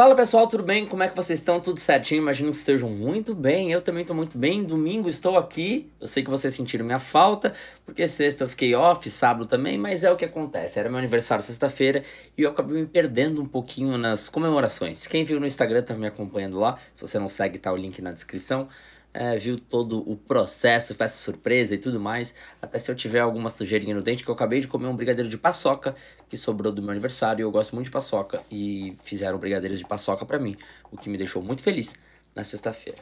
Fala pessoal, tudo bem? Como é que vocês estão? Tudo certinho? Imagino que estejam muito bem. Eu também estou muito bem. Domingo estou aqui. Eu sei que vocês sentiram minha falta, porque sexta eu fiquei off, sábado também, mas é o que acontece. Era meu aniversário sexta-feira e eu acabei me perdendo um pouquinho nas comemorações. Quem viu no Instagram tá me acompanhando lá. Se você não segue, tá o link na descrição é, viu todo o processo, festa surpresa e tudo mais. Até se eu tiver alguma sujeirinha no dente, que eu acabei de comer um brigadeiro de paçoca que sobrou do meu aniversário. Eu gosto muito de paçoca e fizeram brigadeiros de paçoca para mim, o que me deixou muito feliz na sexta-feira.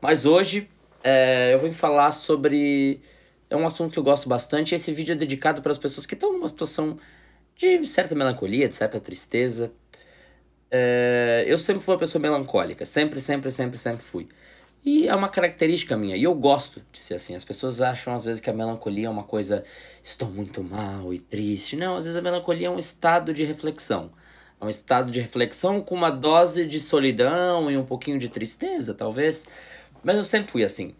Mas hoje é, eu vim falar sobre. É um assunto que eu gosto bastante. Esse vídeo é dedicado para as pessoas que estão numa situação de certa melancolia, de certa tristeza. É, eu sempre fui uma pessoa melancólica, sempre, sempre, sempre, sempre fui. E é uma característica minha, e eu gosto de ser assim. As pessoas acham às vezes que a melancolia é uma coisa, estou muito mal e triste. Não, às vezes a melancolia é um estado de reflexão. É um estado de reflexão com uma dose de solidão e um pouquinho de tristeza, talvez. Mas eu sempre fui assim.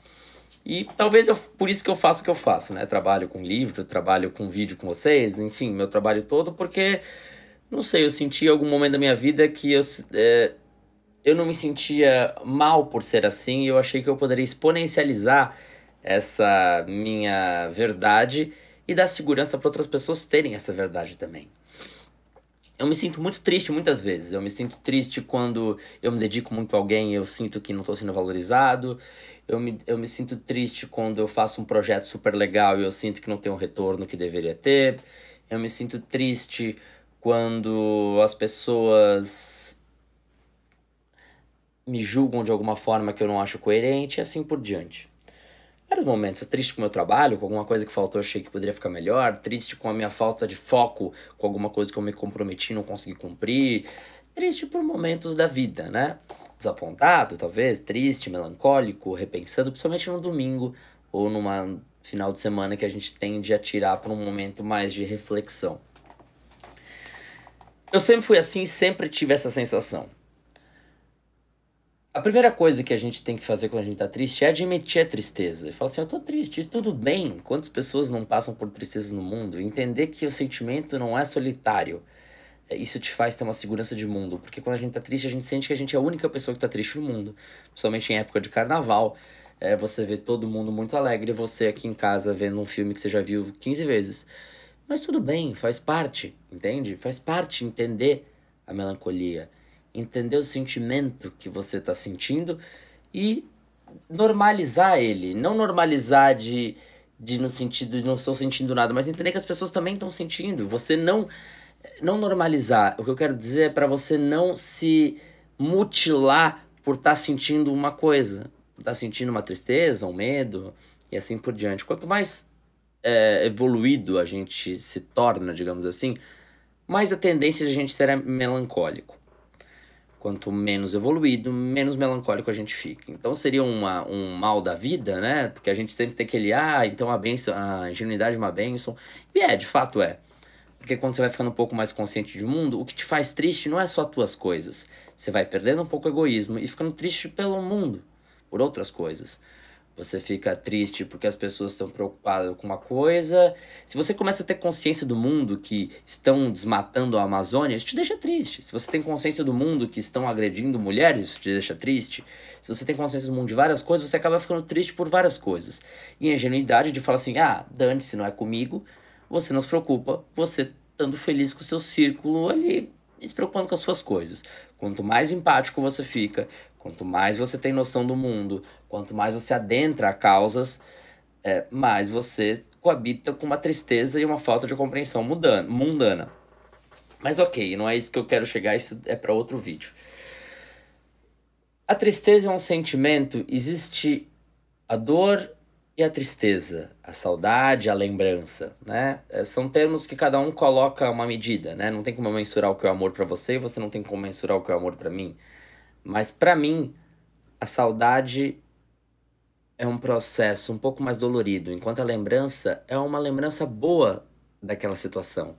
E talvez eu, por isso que eu faço o que eu faço, né? Trabalho com livro, trabalho com vídeo com vocês, enfim, meu trabalho todo, porque, não sei, eu senti algum momento da minha vida que eu. É, eu não me sentia mal por ser assim, eu achei que eu poderia exponencializar essa minha verdade e dar segurança para outras pessoas terem essa verdade também. Eu me sinto muito triste muitas vezes. Eu me sinto triste quando eu me dedico muito a alguém e eu sinto que não estou sendo valorizado. Eu me, eu me sinto triste quando eu faço um projeto super legal e eu sinto que não tem o retorno que deveria ter. Eu me sinto triste quando as pessoas me julgam de alguma forma que eu não acho coerente e assim por diante. Vários momentos, triste com o meu trabalho, com alguma coisa que faltou, achei que poderia ficar melhor, triste com a minha falta de foco, com alguma coisa que eu me comprometi e não consegui cumprir, triste por momentos da vida, né? Desapontado, talvez, triste, melancólico, repensando, principalmente no domingo ou numa final de semana que a gente tende a tirar para um momento mais de reflexão. Eu sempre fui assim, sempre tive essa sensação. A primeira coisa que a gente tem que fazer quando a gente tá triste é admitir a tristeza. E falar assim, eu tô triste, e tudo bem. Quantas pessoas não passam por tristezas no mundo? entender que o sentimento não é solitário. É, isso te faz ter uma segurança de mundo. Porque quando a gente tá triste, a gente sente que a gente é a única pessoa que tá triste no mundo. Principalmente em época de carnaval. É, você vê todo mundo muito alegre, você aqui em casa vendo um filme que você já viu 15 vezes. Mas tudo bem, faz parte, entende? Faz parte entender a melancolia entender o sentimento que você está sentindo e normalizar ele. Não normalizar de, de no sentido de não estou sentindo nada, mas entender que as pessoas também estão sentindo. Você não não normalizar. O que eu quero dizer é para você não se mutilar por estar tá sentindo uma coisa, por estar tá sentindo uma tristeza, um medo e assim por diante. Quanto mais é, evoluído a gente se torna, digamos assim, mais a tendência de a gente ser melancólico. Quanto menos evoluído, menos melancólico a gente fica. Então seria uma, um mal da vida, né? Porque a gente sempre tem aquele, ah, então a, benção, a ingenuidade é uma benção. E é, de fato é. Porque quando você vai ficando um pouco mais consciente do mundo, o que te faz triste não é só tuas coisas. Você vai perdendo um pouco o egoísmo e ficando triste pelo mundo, por outras coisas você fica triste porque as pessoas estão preocupadas com uma coisa. Se você começa a ter consciência do mundo que estão desmatando a Amazônia, isso te deixa triste. Se você tem consciência do mundo que estão agredindo mulheres, isso te deixa triste. Se você tem consciência do mundo de várias coisas, você acaba ficando triste por várias coisas. E a ingenuidade de falar assim: ah, dane-se, não é comigo, você não se preocupa, você estando feliz com o seu círculo ali. E se preocupando com as suas coisas. Quanto mais empático você fica, Quanto mais você tem noção do mundo, quanto mais você adentra causas, é, mais você coabita com uma tristeza e uma falta de compreensão mudana, mundana. Mas ok, não é isso que eu quero chegar, isso é para outro vídeo. A tristeza é um sentimento, existe a dor e a tristeza, a saudade, a lembrança, né? É, são termos que cada um coloca uma medida, né? Não tem como eu mensurar o que é o amor para você e você não tem como mensurar o que é o amor para mim. Mas para mim, a saudade é um processo um pouco mais dolorido, enquanto a lembrança é uma lembrança boa daquela situação.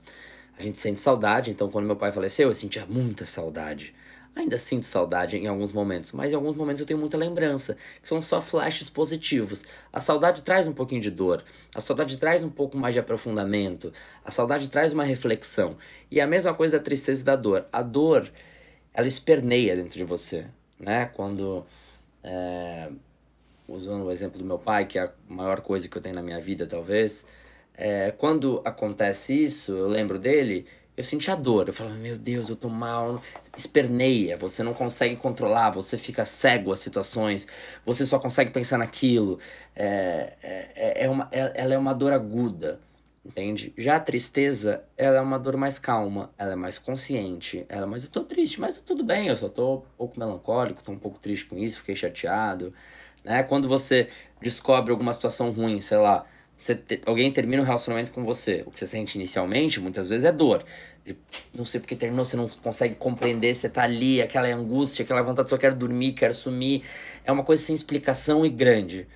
A gente sente saudade, então quando meu pai faleceu, eu sentia muita saudade. Ainda sinto saudade em alguns momentos, mas em alguns momentos eu tenho muita lembrança, que são só flashes positivos. A saudade traz um pouquinho de dor, a saudade traz um pouco mais de aprofundamento, a saudade traz uma reflexão. E é a mesma coisa da tristeza e da dor. A dor ela esperneia dentro de você, né? Quando, é, usando o exemplo do meu pai, que é a maior coisa que eu tenho na minha vida, talvez, é, quando acontece isso, eu lembro dele, eu sentia dor. Eu falava, meu Deus, eu tô mal. Esperneia, você não consegue controlar, você fica cego às situações, você só consegue pensar naquilo. É, é, é, é uma, é, ela é uma dor aguda entende? Já a tristeza, ela é uma dor mais calma, ela é mais consciente, ela é mais, eu tô triste, mas tá tudo bem, eu só tô um pouco melancólico, tô um pouco triste com isso, fiquei chateado, né? Quando você descobre alguma situação ruim, sei lá, você te... alguém termina um relacionamento com você, o que você sente inicialmente, muitas vezes, é dor. Não sei porque terminou, você não consegue compreender, você tá ali, aquela angústia, aquela vontade, só quero dormir, quero sumir. É uma coisa sem explicação e grande.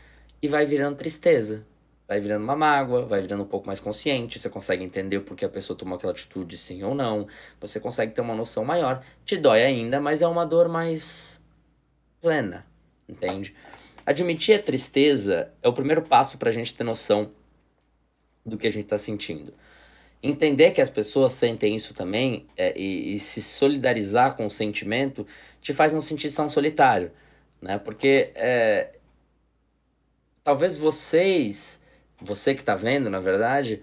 E vai virando tristeza vai virando uma mágoa, vai virando um pouco mais consciente, você consegue entender por que a pessoa tomou aquela atitude, sim ou não, você consegue ter uma noção maior. Te dói ainda, mas é uma dor mais plena, entende? Admitir a tristeza é o primeiro passo para a gente ter noção do que a gente está sentindo. Entender que as pessoas sentem isso também é, e, e se solidarizar com o sentimento te faz não sentir tão solitário, né? Porque é, talvez vocês você que está vendo, na verdade,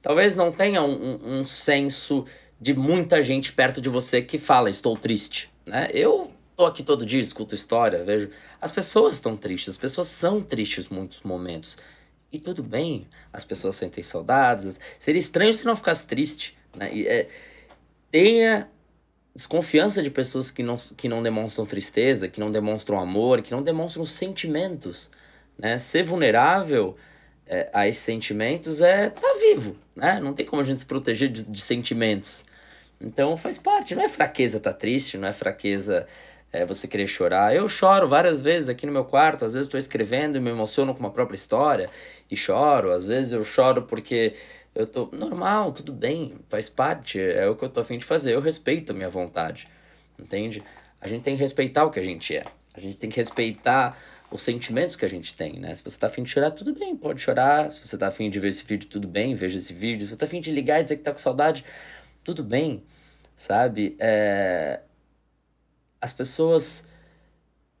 talvez não tenha um, um, um, senso de muita gente perto de você que fala estou triste, né? Eu tô aqui todo dia, escuto história, vejo. As pessoas estão tristes, as pessoas são tristes em muitos momentos. E tudo bem, as pessoas sentem saudades. Seria estranho se não ficasse triste, né? E, é, tenha desconfiança de pessoas que não, que não demonstram tristeza, que não demonstram amor, que não demonstram sentimentos, né? Ser vulnerável é, a esses sentimentos é tá vivo, né? Não tem como a gente se proteger de, de sentimentos. Então faz parte, não é fraqueza tá triste, não é fraqueza é, você querer chorar. Eu choro várias vezes aqui no meu quarto, às vezes estou escrevendo e me emociono com uma própria história e choro, às vezes eu choro porque eu tô normal, tudo bem, faz parte, é o que eu tô afim de fazer, eu respeito a minha vontade, entende? A gente tem que respeitar o que a gente é, a gente tem que respeitar os sentimentos que a gente tem, né? Se você tá afim de chorar, tudo bem, pode chorar. Se você tá afim de ver esse vídeo, tudo bem, veja esse vídeo. Se você tá afim de ligar e dizer que tá com saudade, tudo bem, sabe? É... As pessoas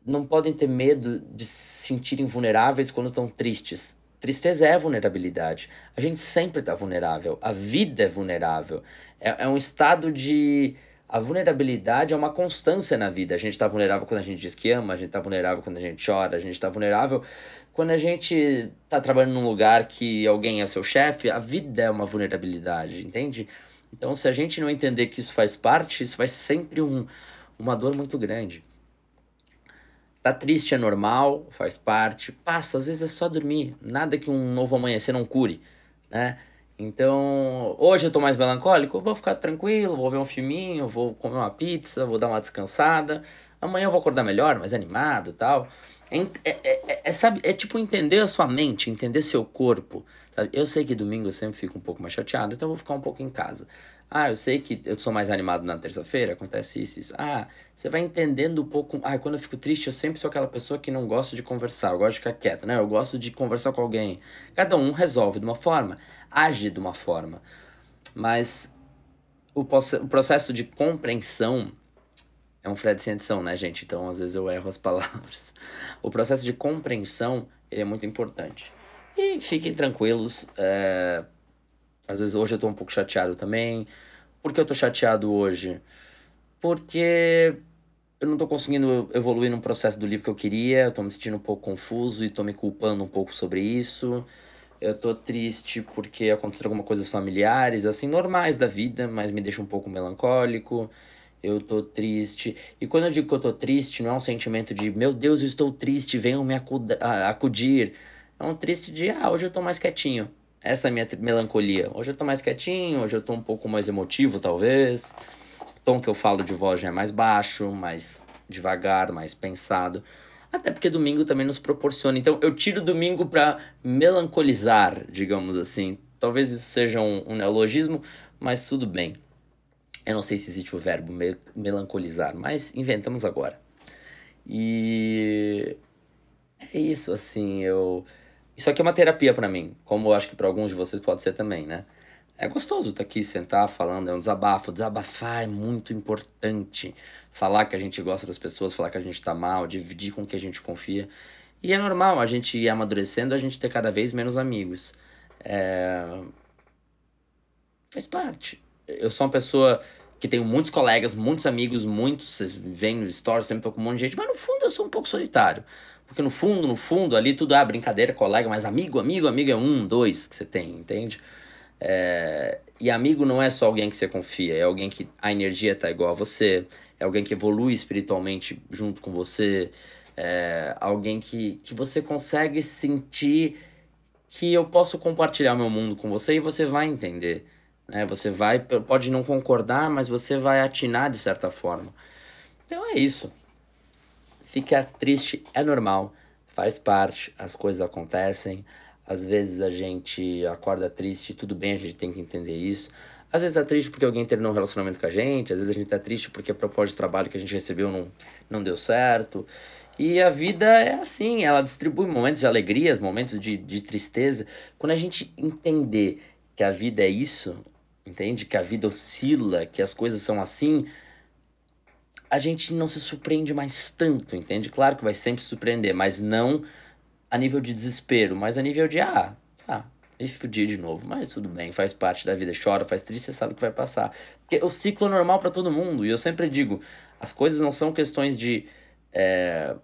não podem ter medo de se sentirem vulneráveis quando estão tristes. Tristeza é vulnerabilidade. A gente sempre tá vulnerável. A vida é vulnerável. É, é um estado de a vulnerabilidade é uma constância na vida. A gente está vulnerável quando a gente diz que ama, a gente está vulnerável quando a gente chora, a gente está vulnerável quando a gente está trabalhando num lugar que alguém é seu chefe. A vida é uma vulnerabilidade, entende? Então, se a gente não entender que isso faz parte, isso vai sempre um, uma dor muito grande. Tá triste é normal, faz parte, passa. Às vezes é só dormir. Nada que um novo amanhecer não cure, né? Então, hoje eu tô mais melancólico, vou ficar tranquilo, vou ver um filminho, vou comer uma pizza, vou dar uma descansada. Amanhã eu vou acordar melhor, mais animado tal. É, é, é, é, sabe, é tipo entender a sua mente, entender seu corpo, eu sei que domingo eu sempre fico um pouco mais chateado, então eu vou ficar um pouco em casa. Ah, eu sei que eu sou mais animado na terça-feira, acontece isso, isso. Ah, você vai entendendo um pouco. Ah, quando eu fico triste, eu sempre sou aquela pessoa que não gosta de conversar, eu gosto de ficar quieto, né? Eu gosto de conversar com alguém. Cada um resolve de uma forma, age de uma forma. Mas o, o processo de compreensão é um Fred sem edição, né, gente? Então às vezes eu erro as palavras. O processo de compreensão ele é muito importante. E fiquem tranquilos. É... Às vezes hoje eu tô um pouco chateado também. Por que eu tô chateado hoje? Porque eu não tô conseguindo evoluir no processo do livro que eu queria. Eu tô me sentindo um pouco confuso e tô me culpando um pouco sobre isso. Eu tô triste porque aconteceram algumas coisas familiares, assim, normais da vida, mas me deixa um pouco melancólico. Eu tô triste. E quando eu digo que eu tô triste, não é um sentimento de meu Deus, eu estou triste, venham me acudir é um triste dia. Ah, hoje eu tô mais quietinho. Essa é a minha melancolia. Hoje eu tô mais quietinho, hoje eu tô um pouco mais emotivo, talvez. O tom que eu falo de voz já é mais baixo, mais devagar, mais pensado. Até porque domingo também nos proporciona. Então eu tiro domingo para melancolizar, digamos assim. Talvez isso seja um, um neologismo, mas tudo bem. Eu não sei se existe o verbo me melancolizar, mas inventamos agora. E é isso, assim, eu isso aqui é uma terapia para mim, como eu acho que para alguns de vocês pode ser também, né? É gostoso estar tá aqui, sentar, falando, é um desabafo. Desabafar é muito importante. Falar que a gente gosta das pessoas, falar que a gente está mal, dividir com que a gente confia. E é normal a gente ir amadurecendo, a gente ter cada vez menos amigos. É... Faz parte. Eu sou uma pessoa que tenho muitos colegas, muitos amigos, muitos, vocês veem nos stories, sempre tô com um monte de gente, mas no fundo eu sou um pouco solitário. Porque no fundo, no fundo, ali tudo é ah, brincadeira, colega, mas amigo, amigo, amigo é um, dois que você tem, entende? É... E amigo não é só alguém que você confia, é alguém que a energia tá igual a você, é alguém que evolui espiritualmente junto com você, é alguém que, que você consegue sentir que eu posso compartilhar meu mundo com você e você vai entender. Né? Você vai, pode não concordar, mas você vai atinar de certa forma. Então é isso. Fica triste, é normal, faz parte, as coisas acontecem. Às vezes a gente acorda triste, tudo bem, a gente tem que entender isso. Às vezes tá triste porque alguém terminou um relacionamento com a gente, às vezes a gente tá triste porque a proposta de trabalho que a gente recebeu não, não deu certo. E a vida é assim, ela distribui momentos de alegrias, momentos de, de tristeza. Quando a gente entender que a vida é isso, entende? Que a vida oscila, que as coisas são assim, a gente não se surpreende mais tanto, entende? Claro que vai sempre se surpreender, mas não a nível de desespero, mas a nível de, ah, tá, me fudi de novo, mas tudo bem, faz parte da vida, chora, faz triste, você sabe que vai passar. Porque é o ciclo é normal para todo mundo, e eu sempre digo, as coisas não são questões de. É,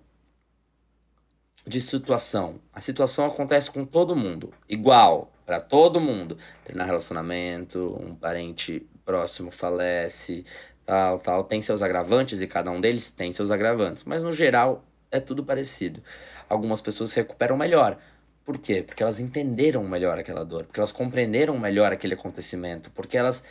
de situação. A situação acontece com todo mundo, igual, para todo mundo. treinar relacionamento, um parente próximo falece, tal, tal. Tem seus agravantes e cada um deles tem seus agravantes, mas no geral é tudo parecido. Algumas pessoas se recuperam melhor. Por quê? Porque elas entenderam melhor aquela dor, porque elas compreenderam melhor aquele acontecimento, porque elas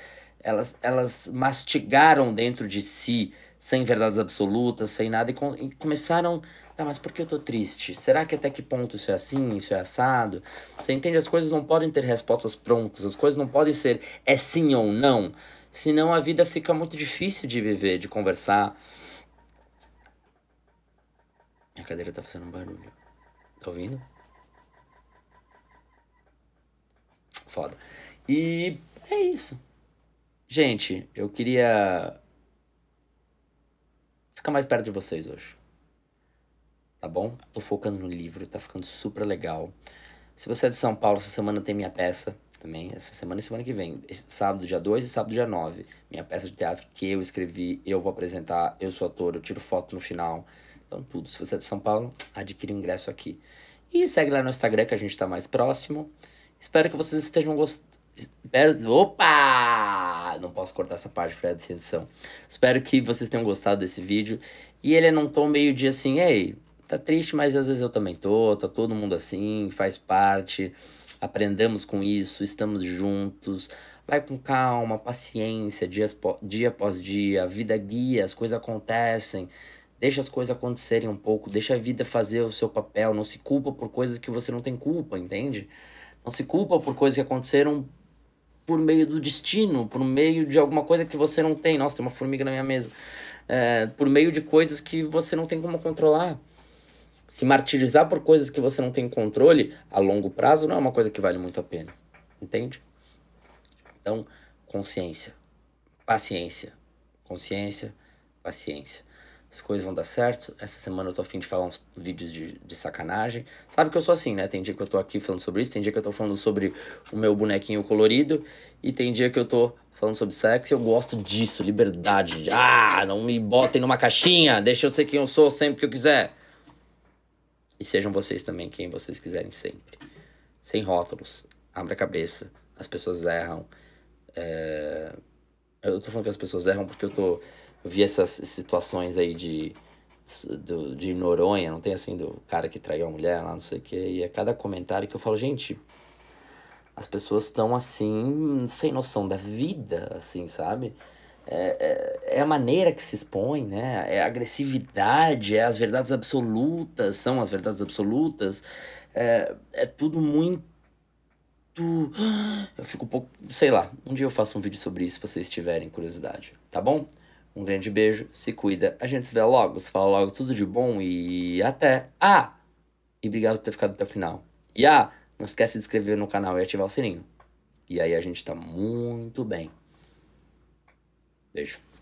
elas, elas mastigaram dentro de si, sem verdades absolutas, sem nada, e, com, e começaram. Tá, mas por que eu tô triste? Será que até que ponto isso é assim, isso é assado? Você entende? As coisas não podem ter respostas prontas, as coisas não podem ser é sim ou não. Senão a vida fica muito difícil de viver, de conversar. Minha cadeira tá fazendo um barulho. Tá ouvindo? Foda. E é isso. Gente, eu queria ficar mais perto de vocês hoje. Tá bom? Tô focando no livro, tá ficando super legal. Se você é de São Paulo, essa semana tem minha peça também. Essa semana e semana que vem. Esse sábado, dia 2 e sábado, dia 9. Minha peça de teatro que eu escrevi, eu vou apresentar, eu sou ator, eu tiro foto no final. Então, tudo. Se você é de São Paulo, adquira o ingresso aqui. E segue lá no Instagram que a gente tá mais próximo. Espero que vocês estejam gostando. Espero... Opa! não posso cortar essa parte, foi dessa edição. Espero que vocês tenham gostado desse vídeo. E ele é num tom meio de assim, ei, tá triste, mas às vezes eu também tô, tá todo mundo assim, faz parte. Aprendamos com isso, estamos juntos. Vai com calma, paciência, dias, dia após dia, a vida guia, as coisas acontecem. Deixa as coisas acontecerem um pouco, deixa a vida fazer o seu papel, não se culpa por coisas que você não tem culpa, entende? Não se culpa por coisas que aconteceram por meio do destino, por meio de alguma coisa que você não tem. Nossa, tem uma formiga na minha mesa. É, por meio de coisas que você não tem como controlar. Se martirizar por coisas que você não tem controle a longo prazo não é uma coisa que vale muito a pena. Entende? Então, consciência, paciência, consciência, paciência as coisas vão dar certo. Essa semana eu tô afim de falar uns vídeos de, de sacanagem. Sabe que eu sou assim, né? Tem dia que eu tô aqui falando sobre isso, tem dia que eu tô falando sobre o meu bonequinho colorido, e tem dia que eu tô falando sobre sexo. Eu gosto disso, liberdade. Ah, não me botem numa caixinha, deixa eu ser quem eu sou sempre que eu quiser. E sejam vocês também quem vocês quiserem sempre. Sem rótulos, abra a cabeça, as pessoas erram. É... Eu tô falando que as pessoas erram porque eu tô vi essas situações aí de, do, de Noronha, não tem assim, do cara que traiu a mulher lá, não sei o quê. E é cada comentário que eu falo, gente, as pessoas estão assim, sem noção da vida, assim, sabe? É, é, é, a maneira que se expõe, né? É a agressividade, é as verdades absolutas, são as verdades absolutas. É, é tudo muito. Eu fico um pouco. Sei lá, um dia eu faço um vídeo sobre isso se vocês tiverem curiosidade, tá bom? Um grande beijo, se cuida. A gente se vê logo, se fala logo tudo de bom e até. Ah! E obrigado por ter ficado até o final. E ah, não esquece de se inscrever no canal e ativar o sininho. E aí a gente tá muito bem. Beijo.